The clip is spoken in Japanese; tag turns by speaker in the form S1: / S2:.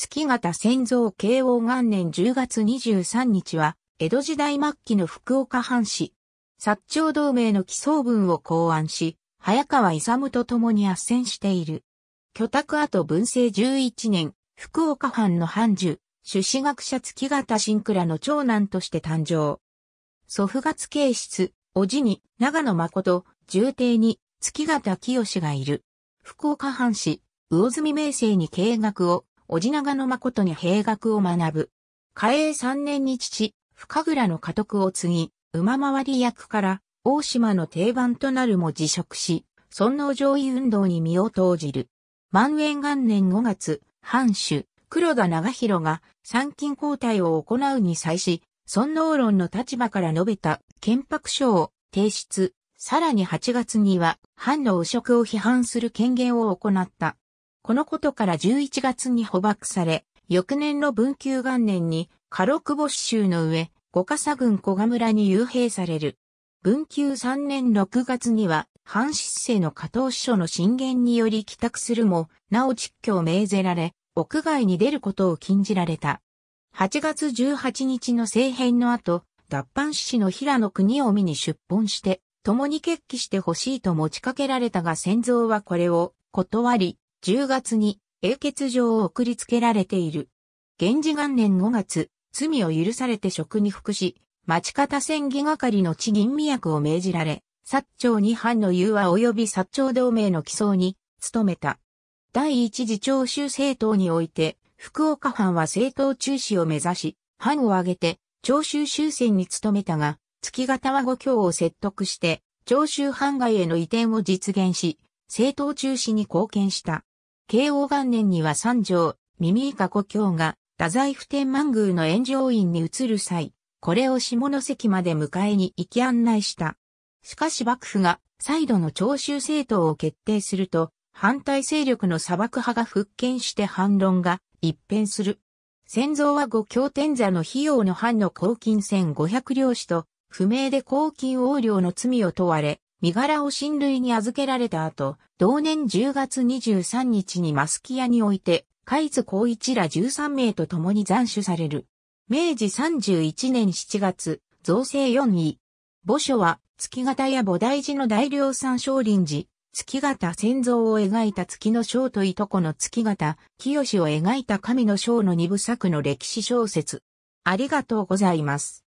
S1: 月形先造慶応元年10月23日は、江戸時代末期の福岡藩士、薩長同盟の起草文を考案し、早川勇と共に圧戦している。居宅後文政11年、福岡藩の藩主、朱子学者月形新倉の長男として誕生。祖父月慶室、おじに長野誠、重帝に月形清がいる。福岡藩士、魚住明生に計画を、おじ長の誠に兵学を学ぶ。嘉永三年に父、深倉の家督を継ぎ、馬回り役から大島の定番となるも辞職し、尊皇上位運動に身を投じる。万円元年5月、藩主、黒田長広が参勤交代を行うに際し、尊皇論の立場から述べた憲白書を提出、さらに8月には藩の汚職を批判する権限を行った。このことから11月に捕獲され、翌年の文久元年に、カロクボ州の上、五笠郡小賀村に幽閉される。文久3年6月には、藩失政の加藤相の進言により帰宅するも、なお実況を命ぜられ、屋外に出ることを禁じられた。8月18日の政変の後、脱藩士の平野国を見に出奔して、共に決起してほしいと持ちかけられたが先蔵はこれを断り、10月に永血状を送りつけられている。源氏元年5月、罪を許されて職に服し、町方千議係の地銀宮役を命じられ、薩長に藩の融和及び薩長同盟の起草に努めた。第一次長州政党において、福岡藩は政党中止を目指し、藩を挙げて長州終戦に努めたが、月形は五教を説得して、長州藩外への移転を実現し、政党中止に貢献した。慶応元年には三条、耳以下故郷が、太宰府天満宮の炎上院に移る際、これを下関まで迎えに行き案内した。しかし幕府が再度の徴収政党を決定すると、反対勢力の砂漠派が復権して反論が一変する。戦蔵は五経天座の費用の藩の公金千五百両子と、不明で公金横領の罪を問われ、身柄を親類に預けられた後、同年10月23日にマスキアにおいて、海津光一ら13名と共に斬首される。明治31年7月、造成4位。墓所は、月形や菩提寺の大量産少林寺、月形先像を描いた月の章といとこの月形、清を描いた神の章の二部作の歴史小説。ありがとうございます。